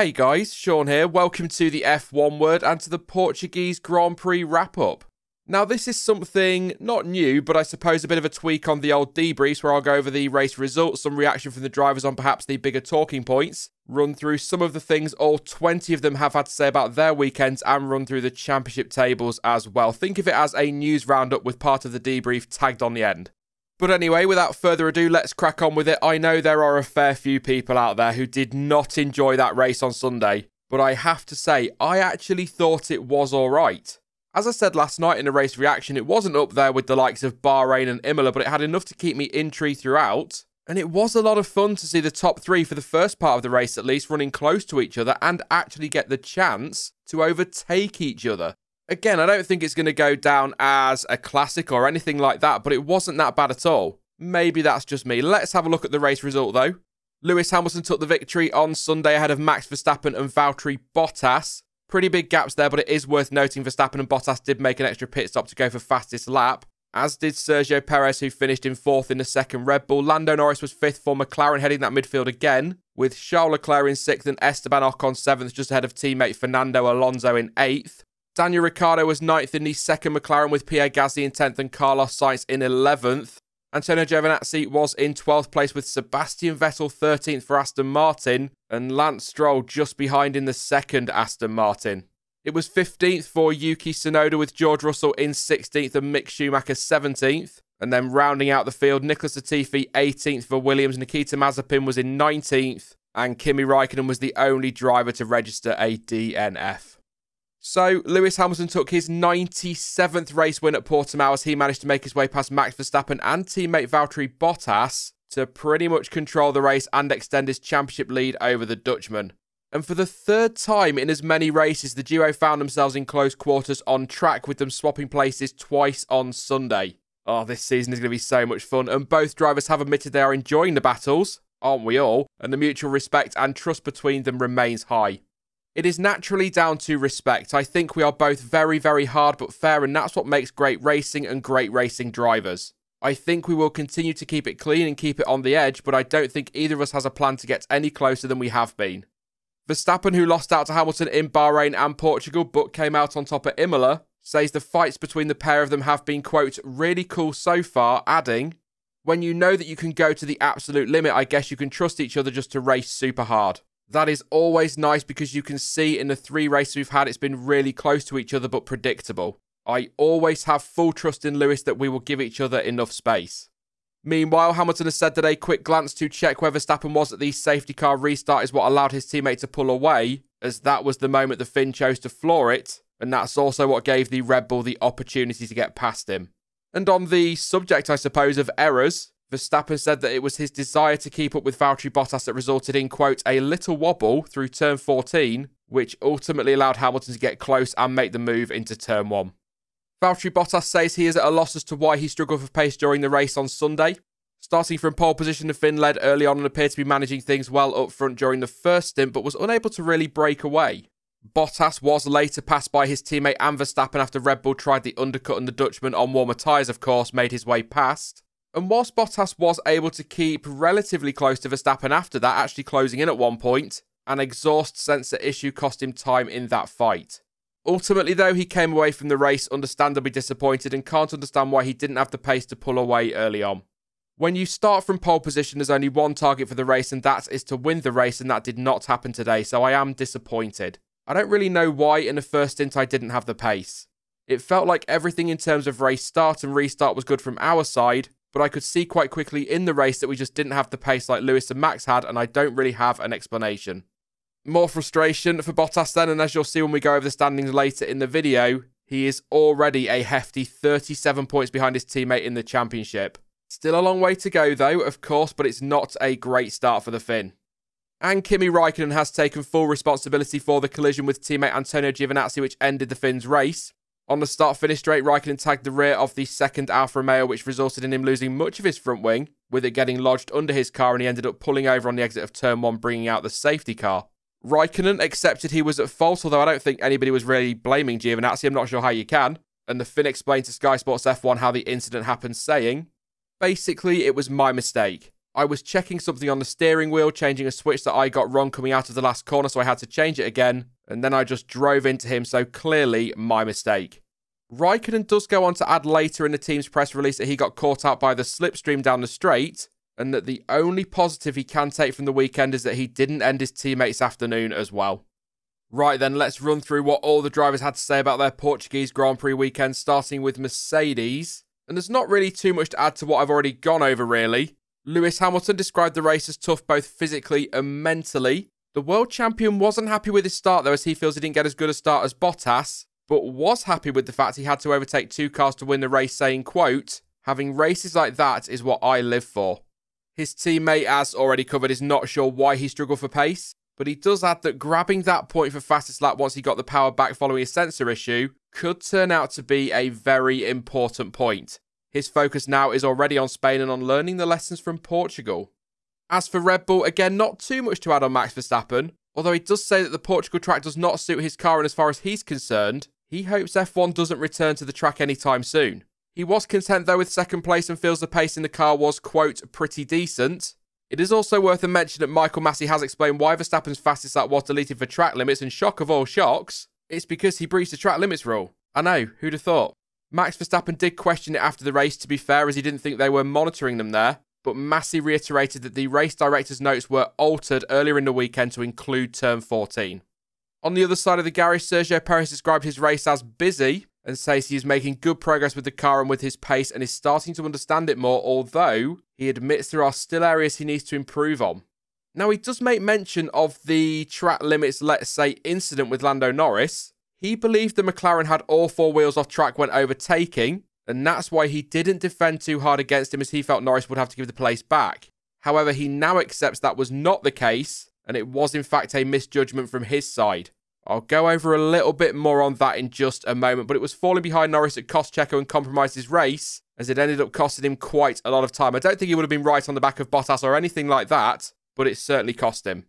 Hey guys, Sean here. Welcome to the F1 word and to the Portuguese Grand Prix wrap up. Now, this is something not new, but I suppose a bit of a tweak on the old debriefs where I'll go over the race results, some reaction from the drivers on perhaps the bigger talking points, run through some of the things all 20 of them have had to say about their weekends, and run through the championship tables as well. Think of it as a news roundup with part of the debrief tagged on the end. But anyway, without further ado, let's crack on with it. I know there are a fair few people out there who did not enjoy that race on Sunday, but I have to say, I actually thought it was alright. As I said last night in the race reaction, it wasn't up there with the likes of Bahrain and Imola, but it had enough to keep me intrigued throughout. And it was a lot of fun to see the top three for the first part of the race, at least, running close to each other and actually get the chance to overtake each other. Again, I don't think it's going to go down as a classic or anything like that, but it wasn't that bad at all. Maybe that's just me. Let's have a look at the race result, though. Lewis Hamilton took the victory on Sunday ahead of Max Verstappen and Valtteri Bottas. Pretty big gaps there, but it is worth noting Verstappen and Bottas did make an extra pit stop to go for fastest lap, as did Sergio Perez, who finished in fourth in the second Red Bull. Lando Norris was fifth for McLaren, heading that midfield again, with Charles Leclerc in sixth and Esteban Ocon seventh, just ahead of teammate Fernando Alonso in eighth. Daniel Ricciardo was ninth in the second McLaren with Pierre Gasly in 10th and Carlos Sainz in 11th. Antonio Giovinazzi was in 12th place with Sebastian Vettel 13th for Aston Martin and Lance Stroll just behind in the second Aston Martin. It was 15th for Yuki Tsunoda with George Russell in 16th and Mick Schumacher 17th. And then rounding out the field, Nicholas Latifi 18th for Williams, Nikita Mazepin was in 19th, and Kimi Raikkonen was the only driver to register a DNF. So Lewis Hamilton took his 97th race win at Portimao as he managed to make his way past Max Verstappen and teammate Valtteri Bottas to pretty much control the race and extend his championship lead over the Dutchman. And for the third time in as many races, the duo found themselves in close quarters on track with them swapping places twice on Sunday. Oh, this season is going to be so much fun, and both drivers have admitted they are enjoying the battles, aren't we all? And the mutual respect and trust between them remains high. It is naturally down to respect. I think we are both very, very hard but fair, and that's what makes great racing and great racing drivers. I think we will continue to keep it clean and keep it on the edge, but I don't think either of us has a plan to get any closer than we have been. Verstappen, who lost out to Hamilton in Bahrain and Portugal but came out on top at Imola, says the fights between the pair of them have been, quote, really cool so far, adding, When you know that you can go to the absolute limit, I guess you can trust each other just to race super hard. That is always nice because you can see in the three races we've had, it's been really close to each other but predictable. I always have full trust in Lewis that we will give each other enough space. Meanwhile, Hamilton has said that a quick glance to check where Verstappen was at the safety car restart is what allowed his teammate to pull away, as that was the moment the Finn chose to floor it, and that's also what gave the Red Bull the opportunity to get past him. And on the subject, I suppose, of errors, Verstappen said that it was his desire to keep up with Valtteri Bottas that resulted in, quote, a little wobble through turn 14, which ultimately allowed Hamilton to get close and make the move into turn 1. Valtteri Bottas says he is at a loss as to why he struggled for pace during the race on Sunday. Starting from pole position, the Finn led early on and appeared to be managing things well up front during the first stint, but was unable to really break away. Bottas was later passed by his teammate and Verstappen after Red Bull tried the undercut and the Dutchman on warmer tyres, of course, made his way past. And whilst Bottas was able to keep relatively close to Verstappen after that, actually closing in at one point, an exhaust sensor issue cost him time in that fight. Ultimately, though, he came away from the race understandably disappointed and can't understand why he didn't have the pace to pull away early on. When you start from pole position, there's only one target for the race, and that is to win the race, and that did not happen today, so I am disappointed. I don't really know why in the first stint I didn't have the pace. It felt like everything in terms of race start and restart was good from our side, but I could see quite quickly in the race that we just didn't have the pace like Lewis and Max had, and I don't really have an explanation. More frustration for Bottas then, and as you'll see when we go over the standings later in the video, he is already a hefty 37 points behind his teammate in the championship. Still a long way to go though, of course, but it's not a great start for the Finn. And Kimi Raikkonen has taken full responsibility for the collision with teammate Antonio Giovinazzi, which ended the Finn's race. On the start finish straight, Raikkonen tagged the rear of the second Alfa Romeo, which resulted in him losing much of his front wing, with it getting lodged under his car, and he ended up pulling over on the exit of turn one, bringing out the safety car. Raikkonen accepted he was at fault, although I don't think anybody was really blaming Giovinazzi. I'm not sure how you can. And the Finn explained to Sky Sports F1 how the incident happened, saying, Basically, it was my mistake. I was checking something on the steering wheel, changing a switch that I got wrong coming out of the last corner, so I had to change it again and then I just drove into him, so clearly my mistake. Raikkonen does go on to add later in the team's press release that he got caught out by the slipstream down the straight, and that the only positive he can take from the weekend is that he didn't end his teammates' afternoon as well. Right then, let's run through what all the drivers had to say about their Portuguese Grand Prix weekend, starting with Mercedes. And there's not really too much to add to what I've already gone over, really. Lewis Hamilton described the race as tough both physically and mentally, the world champion wasn't happy with his start, though, as he feels he didn't get as good a start as Bottas, but was happy with the fact he had to overtake two cars to win the race, saying, quote, having races like that is what I live for. His teammate, as already covered, is not sure why he struggled for pace, but he does add that grabbing that point for fastest lap once he got the power back following a sensor issue could turn out to be a very important point. His focus now is already on Spain and on learning the lessons from Portugal. As for Red Bull, again, not too much to add on Max Verstappen, although he does say that the Portugal track does not suit his car, and as far as he's concerned, he hopes F1 doesn't return to the track anytime soon. He was content though with second place and feels the pace in the car was, quote, pretty decent. It is also worth a mention that Michael Massey has explained why Verstappen's fastest lap was deleted for track limits, and shock of all shocks, it's because he breached the track limits rule. I know, who'd have thought? Max Verstappen did question it after the race, to be fair, as he didn't think they were monitoring them there but Massey reiterated that the race director's notes were altered earlier in the weekend to include turn 14. On the other side of the garage, Sergio Perez described his race as busy and says he is making good progress with the car and with his pace and is starting to understand it more, although he admits there are still areas he needs to improve on. Now, he does make mention of the track limits, let's say, incident with Lando Norris. He believed the McLaren had all four wheels off track when overtaking, and that's why he didn't defend too hard against him as he felt Norris would have to give the place back. However, he now accepts that was not the case, and it was in fact a misjudgment from his side. I'll go over a little bit more on that in just a moment, but it was falling behind Norris at cost Checo and compromised his race, as it ended up costing him quite a lot of time. I don't think he would have been right on the back of Bottas or anything like that, but it certainly cost him.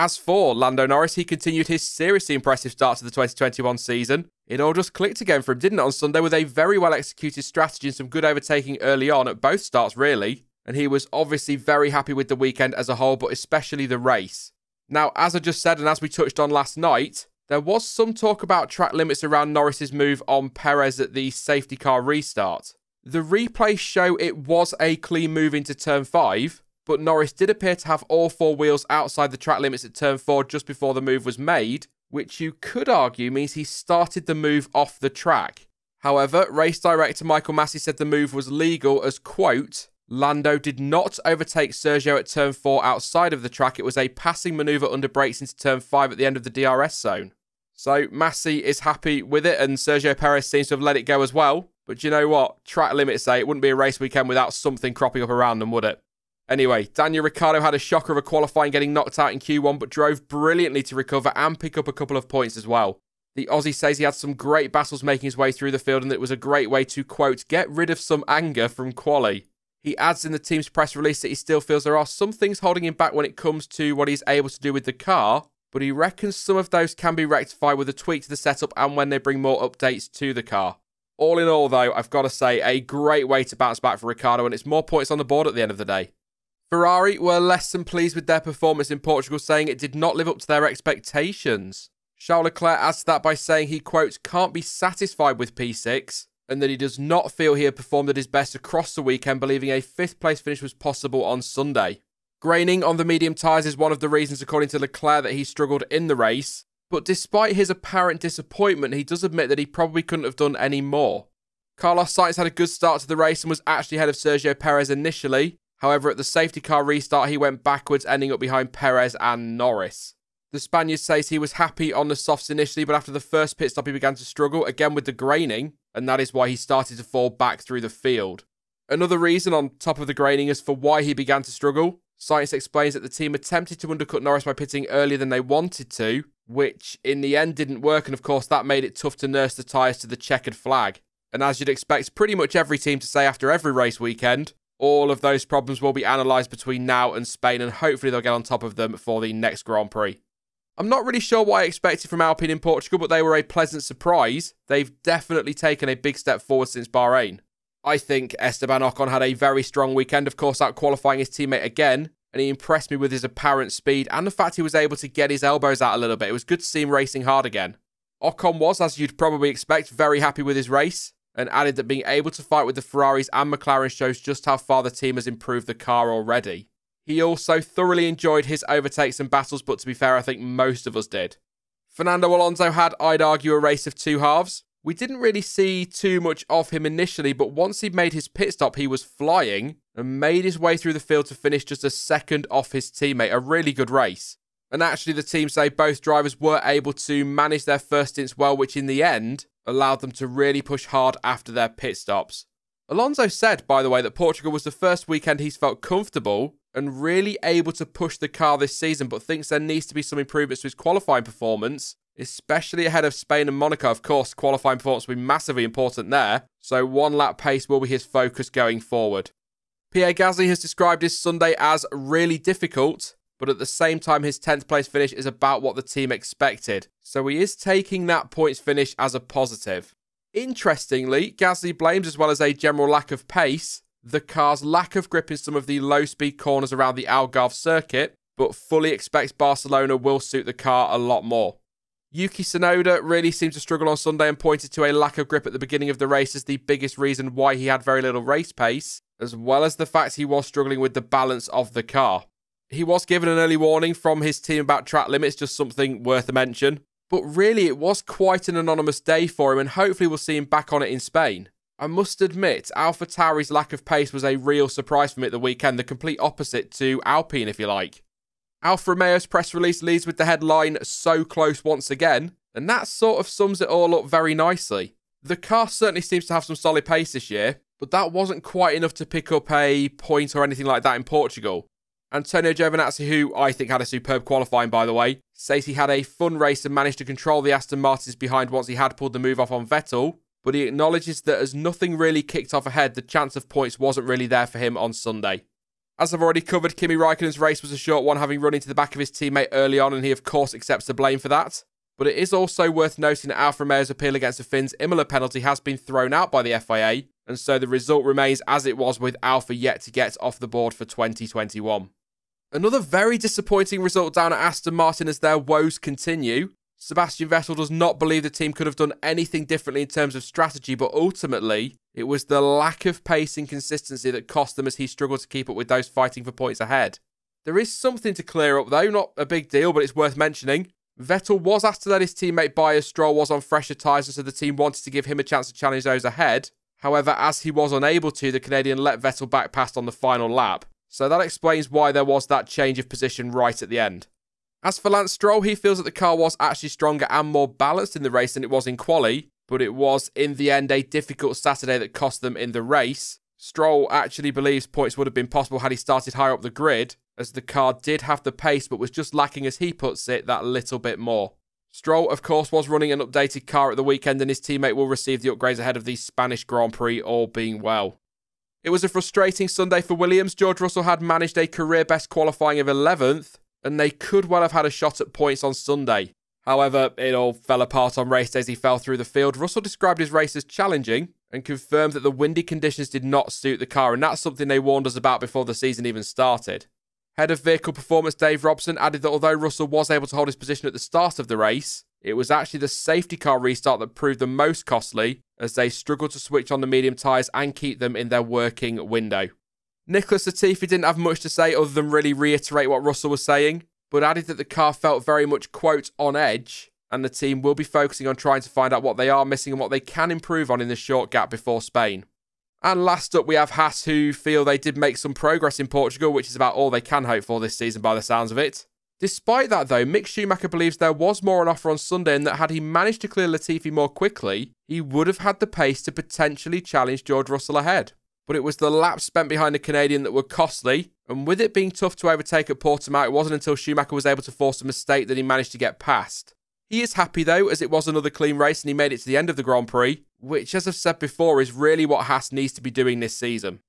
As for Lando Norris, he continued his seriously impressive start to the 2021 season. It all just clicked again for him, didn't it, on Sunday with a very well executed strategy and some good overtaking early on at both starts, really. And he was obviously very happy with the weekend as a whole, but especially the race. Now, as I just said, and as we touched on last night, there was some talk about track limits around Norris's move on Perez at the safety car restart. The replay show it was a clean move into turn 5, but Norris did appear to have all four wheels outside the track limits at turn 4 just before the move was made, which you could argue means he started the move off the track. However, race director Michael Massey said the move was legal as, quote, Lando did not overtake Sergio at turn 4 outside of the track. It was a passing maneuver under brakes into turn 5 at the end of the DRS zone. So Massey is happy with it, and Sergio Perez seems to have let it go as well. But you know what? Track limits say eh? it wouldn't be a race weekend without something cropping up around them, would it? Anyway, Daniel Ricciardo had a shocker of a qualifying getting knocked out in Q1, but drove brilliantly to recover and pick up a couple of points as well. The Aussie says he had some great battles making his way through the field and that it was a great way to, quote, get rid of some anger from Quali. He adds in the team's press release that he still feels there are some things holding him back when it comes to what he's able to do with the car, but he reckons some of those can be rectified with a tweak to the setup and when they bring more updates to the car. All in all, though, I've got to say, a great way to bounce back for Ricardo, and it's more points on the board at the end of the day. Ferrari were less than pleased with their performance in Portugal, saying it did not live up to their expectations. Charles Leclerc adds to that by saying he, quotes, can't be satisfied with P6 and that he does not feel he had performed at his best across the weekend, believing a fifth place finish was possible on Sunday. Graining on the medium tyres is one of the reasons, according to Leclerc, that he struggled in the race, but despite his apparent disappointment, he does admit that he probably couldn't have done any more. Carlos Sainz had a good start to the race and was actually ahead of Sergio Perez initially, However, at the safety car restart, he went backwards, ending up behind Perez and Norris. The Spaniard says he was happy on the softs initially, but after the first pit stop, he began to struggle again with the graining, and that is why he started to fall back through the field. Another reason on top of the graining is for why he began to struggle. Science explains that the team attempted to undercut Norris by pitting earlier than they wanted to, which in the end didn't work, and of course, that made it tough to nurse the tyres to the checkered flag. And as you'd expect, pretty much every team to say after every race weekend, all of those problems will be analysed between now and Spain, and hopefully they'll get on top of them for the next Grand Prix. I'm not really sure what I expected from Alpine in Portugal, but they were a pleasant surprise. They've definitely taken a big step forward since Bahrain. I think Esteban Ocon had a very strong weekend, of course, out qualifying his teammate again, and he impressed me with his apparent speed and the fact he was able to get his elbows out a little bit. It was good to see him racing hard again. Ocon was, as you'd probably expect, very happy with his race and added that being able to fight with the Ferraris and McLaren shows just how far the team has improved the car already. He also thoroughly enjoyed his overtakes and battles, but to be fair, I think most of us did. Fernando Alonso had, I'd argue, a race of two halves. We didn't really see too much of him initially, but once he made his pit stop, he was flying and made his way through the field to finish just a second off his teammate. A really good race. And actually, the team say both drivers were able to manage their first stints well, which in the end allowed them to really push hard after their pit stops. Alonso said, by the way, that Portugal was the first weekend he's felt comfortable and really able to push the car this season, but thinks there needs to be some improvements to his qualifying performance, especially ahead of Spain and Monaco. Of course, qualifying performance will be massively important there, so one lap pace will be his focus going forward. Pierre Gasly has described his Sunday as really difficult, but at the same time, his 10th place finish is about what the team expected, so he is taking that points finish as a positive. Interestingly, Gasly blames, as well as a general lack of pace, the car's lack of grip in some of the low speed corners around the Algarve circuit, but fully expects Barcelona will suit the car a lot more. Yuki Tsunoda really seemed to struggle on Sunday and pointed to a lack of grip at the beginning of the race as the biggest reason why he had very little race pace, as well as the fact he was struggling with the balance of the car. He was given an early warning from his team about track limits, just something worth a mention. But really, it was quite an anonymous day for him, and hopefully, we'll see him back on it in Spain. I must admit, Alpha Tauri's lack of pace was a real surprise for me at the weekend, the complete opposite to Alpine, if you like. Alfa Romeo's press release leads with the headline, So Close Once Again, and that sort of sums it all up very nicely. The car certainly seems to have some solid pace this year, but that wasn't quite enough to pick up a point or anything like that in Portugal. Antonio Giovinazzi, who I think had a superb qualifying, by the way, says he had a fun race and managed to control the Aston Martins behind once he had pulled the move off on Vettel. But he acknowledges that as nothing really kicked off ahead, the chance of points wasn't really there for him on Sunday. As I've already covered, Kimi Raikkonen's race was a short one, having run into the back of his teammate early on, and he, of course, accepts the blame for that. But it is also worth noting that Alfa Romeo's appeal against the Finns' Imola penalty has been thrown out by the FIA, and so the result remains as it was with Alfa yet to get off the board for 2021. Another very disappointing result down at Aston Martin as their woes continue. Sebastian Vettel does not believe the team could have done anything differently in terms of strategy, but ultimately, it was the lack of pace and consistency that cost them as he struggled to keep up with those fighting for points ahead. There is something to clear up though, not a big deal, but it's worth mentioning. Vettel was asked to let his teammate Bayer Stroll was on fresher tyres, and so the team wanted to give him a chance to challenge those ahead. However, as he was unable to, the Canadian let Vettel back past on the final lap. So that explains why there was that change of position right at the end. As for Lance Stroll, he feels that the car was actually stronger and more balanced in the race than it was in quali, but it was in the end a difficult Saturday that cost them in the race. Stroll actually believes points would have been possible had he started higher up the grid, as the car did have the pace but was just lacking, as he puts it, that little bit more. Stroll, of course, was running an updated car at the weekend, and his teammate will receive the upgrades ahead of the Spanish Grand Prix, all being well. It was a frustrating Sunday for Williams. George Russell had managed a career best qualifying of 11th, and they could well have had a shot at points on Sunday. However, it all fell apart on race day as he fell through the field. Russell described his race as challenging and confirmed that the windy conditions did not suit the car, and that's something they warned us about before the season even started. Head of vehicle performance Dave Robson added that although Russell was able to hold his position at the start of the race, it was actually the safety car restart that proved the most costly, as they struggled to switch on the medium tyres and keep them in their working window. Nicholas Latifi didn't have much to say other than really reiterate what Russell was saying, but added that the car felt very much, quote, on edge, and the team will be focusing on trying to find out what they are missing and what they can improve on in the short gap before Spain. And last up, we have Haas, who feel they did make some progress in Portugal, which is about all they can hope for this season by the sounds of it. Despite that, though, Mick Schumacher believes there was more on offer on Sunday and that had he managed to clear Latifi more quickly, he would have had the pace to potentially challenge George Russell ahead. But it was the laps spent behind the Canadian that were costly, and with it being tough to overtake at Portimao, it wasn't until Schumacher was able to force a mistake that he managed to get past. He is happy though, as it was another clean race and he made it to the end of the Grand Prix, which, as I've said before, is really what Haas needs to be doing this season.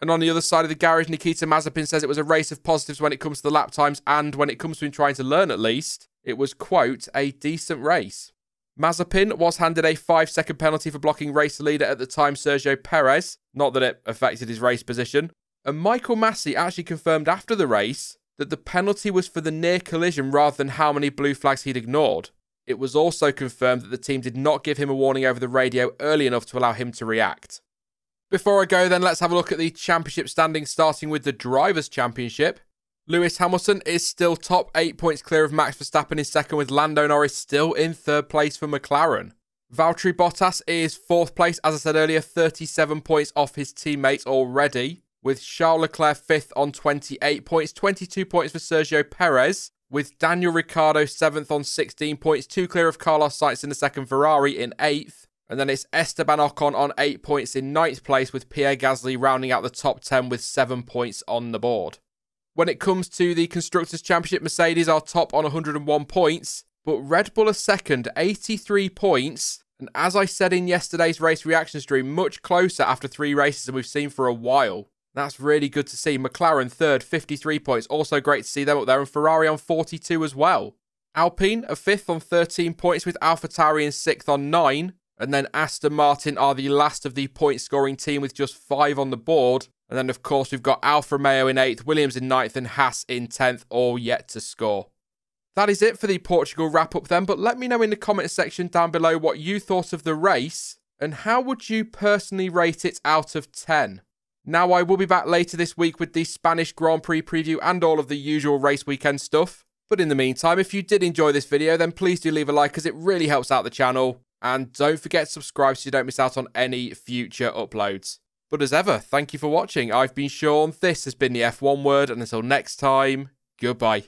And on the other side of the garage, Nikita Mazepin says it was a race of positives when it comes to the lap times and when it comes to him trying to learn at least, it was, quote, a decent race. Mazepin was handed a five second penalty for blocking race leader at the time, Sergio Perez. Not that it affected his race position. And Michael Massey actually confirmed after the race that the penalty was for the near collision rather than how many blue flags he'd ignored. It was also confirmed that the team did not give him a warning over the radio early enough to allow him to react. Before I go, then, let's have a look at the championship standing, starting with the Drivers' Championship. Lewis Hamilton is still top, eight points clear of Max Verstappen in second, with Lando Norris still in third place for McLaren. Valtteri Bottas is fourth place, as I said earlier, 37 points off his teammates already, with Charles Leclerc fifth on 28 points, 22 points for Sergio Perez, with Daniel Ricciardo seventh on 16 points, two clear of Carlos Sainz in the second Ferrari in eighth. And then it's Esteban Ocon on eight points in ninth place, with Pierre Gasly rounding out the top 10 with seven points on the board. When it comes to the Constructors' Championship, Mercedes are top on 101 points, but Red Bull are second, 83 points. And as I said in yesterday's race reaction stream, much closer after three races than we've seen for a while. That's really good to see. McLaren third, 53 points. Also great to see them up there. And Ferrari on 42 as well. Alpine a fifth on 13 points, with AlphaTauri in sixth on nine. And then Aston Martin are the last of the point scoring team with just five on the board. And then, of course, we've got Alfa Romeo in eighth, Williams in ninth, and Haas in tenth, all yet to score. That is it for the Portugal wrap up then, but let me know in the comment section down below what you thought of the race and how would you personally rate it out of 10? Now, I will be back later this week with the Spanish Grand Prix preview and all of the usual race weekend stuff. But in the meantime, if you did enjoy this video, then please do leave a like as it really helps out the channel. And don't forget to subscribe so you don't miss out on any future uploads. But as ever, thank you for watching. I've been Sean, this has been the F1 Word, and until next time, goodbye.